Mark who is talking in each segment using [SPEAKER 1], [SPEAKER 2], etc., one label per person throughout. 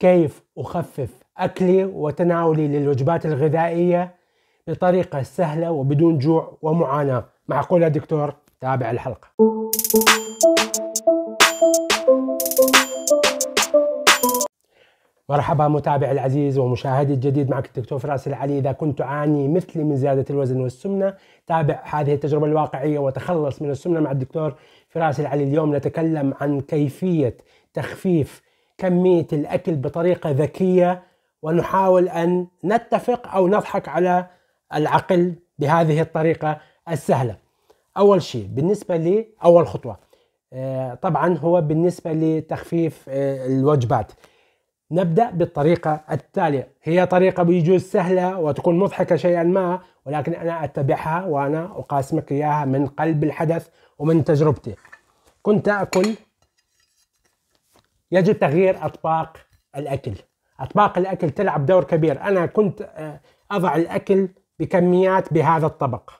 [SPEAKER 1] كيف أخفف أكلي وتناولي للوجبات الغذائية بطريقة سهلة وبدون جوع ومعاناة معقول يا دكتور؟ تابع الحلقة مرحبا متابعي العزيز ومشاهدي الجديد معك الدكتور فراس العلي إذا كنت تعاني مثلي من زيادة الوزن والسمنة تابع هذه التجربة الواقعية وتخلص من السمنة مع الدكتور فراس العلي اليوم نتكلم عن كيفية تخفيف كميه الاكل بطريقه ذكيه ونحاول ان نتفق او نضحك على العقل بهذه الطريقه السهله. اول شيء بالنسبه لي اول خطوه آه، طبعا هو بالنسبه لتخفيف آه، الوجبات. نبدا بالطريقه التاليه، هي طريقه بيجوز سهله وتكون مضحكه شيئا ما ولكن انا اتبعها وانا اقاسمك اياها من قلب الحدث ومن تجربتي. كنت اكل يجب تغيير اطباق الاكل اطباق الاكل تلعب دور كبير انا كنت آه، اضع الاكل بكميات بهذا الطبق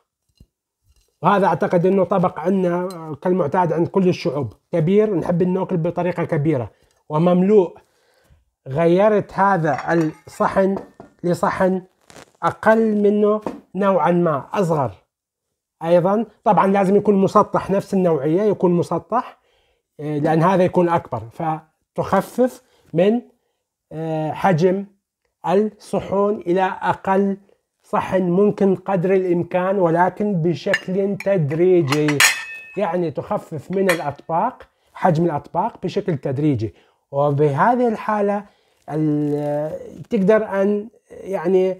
[SPEAKER 1] وهذا اعتقد انه طبق عندنا آه، كالمعتاد عند كل الشعوب كبير نحب ناكل بطريقه كبيره ومملوء غيرت هذا الصحن لصحن اقل منه نوعا ما اصغر ايضا طبعا لازم يكون مسطح نفس النوعيه يكون مسطح آه، لان هذا يكون اكبر ف تخفف من آه، حجم الصحون إلى أقل صحن ممكن قدر الإمكان ولكن بشكل تدريجي يعني تخفف من الأطباق حجم الأطباق بشكل تدريجي وبهذه الحالة آه، تقدر أن يعني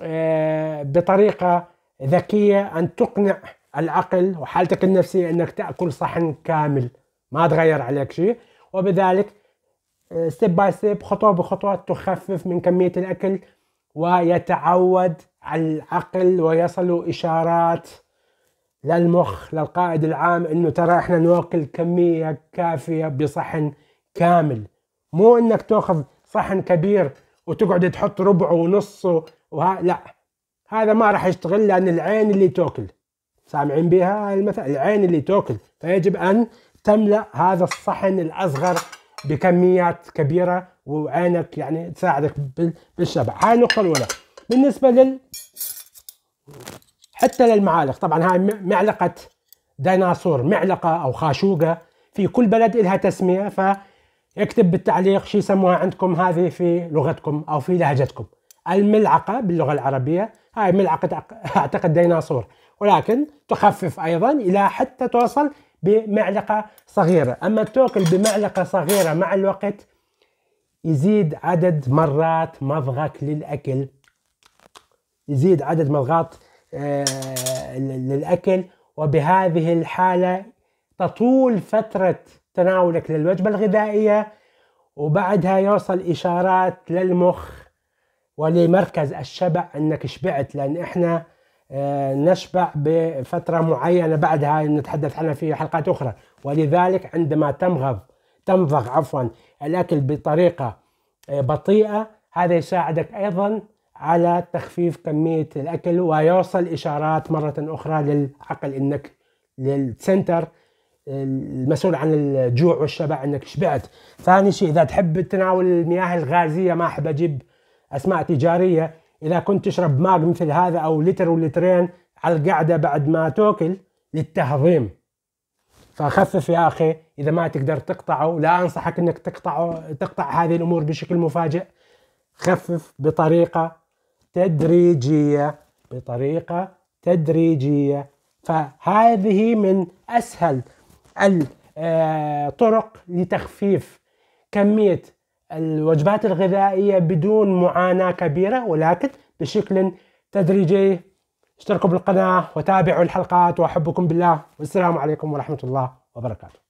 [SPEAKER 1] آه، بطريقة ذكية أن تقنع العقل وحالتك النفسية أنك تأكل صحن كامل ما تغير عليك شيء وبذلك ستيب باي ستيب خطوه بخطوه تخفف من كميه الاكل ويتعود على العقل ويصل اشارات للمخ للقائد العام انه ترى احنا ناكل كميه كافيه بصحن كامل مو انك تاخذ صحن كبير وتقعد تحط ربعه ونصه وها لا هذا ما راح يشتغل لان العين اللي تاكل سامعين بها المثل العين اللي تاكل فيجب ان تملا هذا الصحن الاصغر بكميات كبيره وعينك يعني تساعدك بالشبع هاي النقطه الاولى بالنسبه لل حتى للمعالق طبعا هاي معلقه ديناصور معلقه او خاشوقه في كل بلد لها تسميه فاكتب بالتعليق شو يسموها عندكم هذه في لغتكم او في لهجتكم الملعقه باللغه العربيه هاي ملعقه اعتقد ديناصور ولكن تخفف ايضا الى حتى توصل بمعلقة صغيرة أما تأكل بمعلقة صغيرة مع الوقت يزيد عدد مرات مضغك للأكل يزيد عدد مضغات آه، للأكل وبهذه الحالة تطول فترة تناولك للوجبة الغذائية وبعدها يوصل إشارات للمخ ولمركز الشبع أنك شبعت لأن إحنا آه، نشبع بفترة معينة بعدها نتحدث عنها في حلقات أخرى ولذلك عندما تمغض تمضغ عفوا الأكل بطريقة آه، بطيئة هذا يساعدك أيضا على تخفيف كمية الأكل ويوصل إشارات مرة أخرى للعقل أنك للسنتر المسؤول عن الجوع والشبع أنك شبعت ثاني شيء إذا تحب تناول المياه الغازية ما أحب أجيب أسماء تجارية اذا كنت تشرب ماء مثل هذا او لتر ولترين على القعده بعد ما تاكل للتهضيم فخفف يا اخي اذا ما تقدر تقطعه لا انصحك انك تقطعه تقطع هذه الامور بشكل مفاجئ خفف بطريقه تدريجيه بطريقه تدريجيه فهذه من اسهل الطرق آه، لتخفيف كميه الوجبات الغذائية بدون معاناة كبيرة ولكن بشكل تدريجي اشتركوا بالقناة وتابعوا الحلقات وأحبكم بالله والسلام عليكم ورحمة الله وبركاته